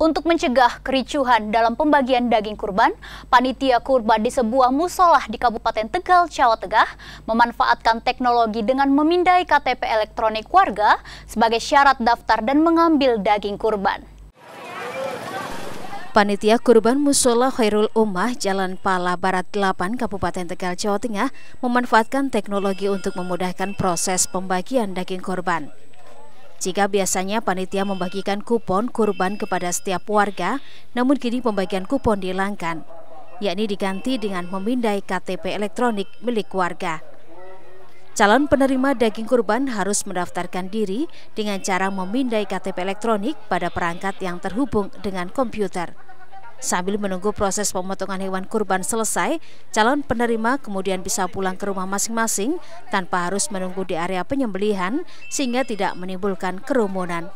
Untuk mencegah kericuhan dalam pembagian daging kurban, panitia kurban di sebuah musolah di Kabupaten Tegal, Jawa Tengah, memanfaatkan teknologi dengan memindai KTP elektronik warga sebagai syarat daftar dan mengambil daging kurban. Panitia Kurban Musola Khairul Umah, Jalan Pala Barat 8 Kabupaten Tegal Jawa Tengah memanfaatkan teknologi untuk memudahkan proses pembagian daging kurban. Jika biasanya panitia membagikan kupon kurban kepada setiap warga, namun kini pembagian kupon dihilangkan, yakni diganti dengan memindai KTP elektronik milik warga. Calon penerima daging kurban harus mendaftarkan diri dengan cara memindai KTP elektronik pada perangkat yang terhubung dengan komputer. Sambil menunggu proses pemotongan hewan kurban selesai, calon penerima kemudian bisa pulang ke rumah masing-masing tanpa harus menunggu di area penyembelihan sehingga tidak menimbulkan kerumunan.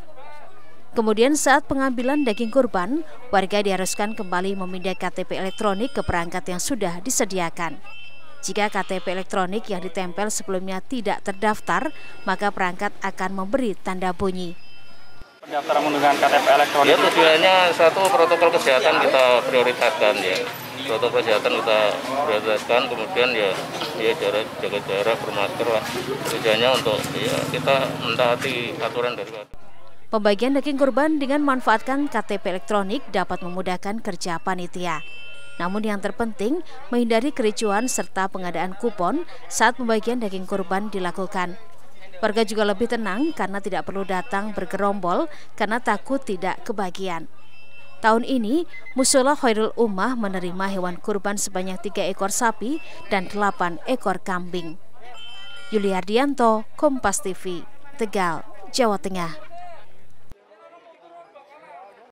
Kemudian saat pengambilan daging kurban, warga diharuskan kembali memindai KTP elektronik ke perangkat yang sudah disediakan. Jika KTP elektronik yang ditempel sebelumnya tidak terdaftar, maka perangkat akan memberi tanda bunyi. Pendaftaran menggunakan KTP elektronik. Ya tujuannya satu protokol kesehatan kita prioritaskan ya. Protokol kesehatan kita prioritaskan, kemudian ya ya jarak jaga jarak bermasker lah. Tujuannya untuk ya kita mentaati aturan dari Pembagian daging kurban dengan manfaatkan KTP elektronik dapat memudahkan kerja panitia. Namun yang terpenting, menghindari kericuan serta pengadaan kupon saat pembagian daging kurban dilakukan. Warga juga lebih tenang karena tidak perlu datang bergerombol karena takut tidak kebagian. Tahun ini, Musola Khairul Ummah menerima hewan kurban sebanyak tiga ekor sapi dan delapan ekor kambing. Yuliardianto, Kompas TV, Tegal, Jawa Tengah.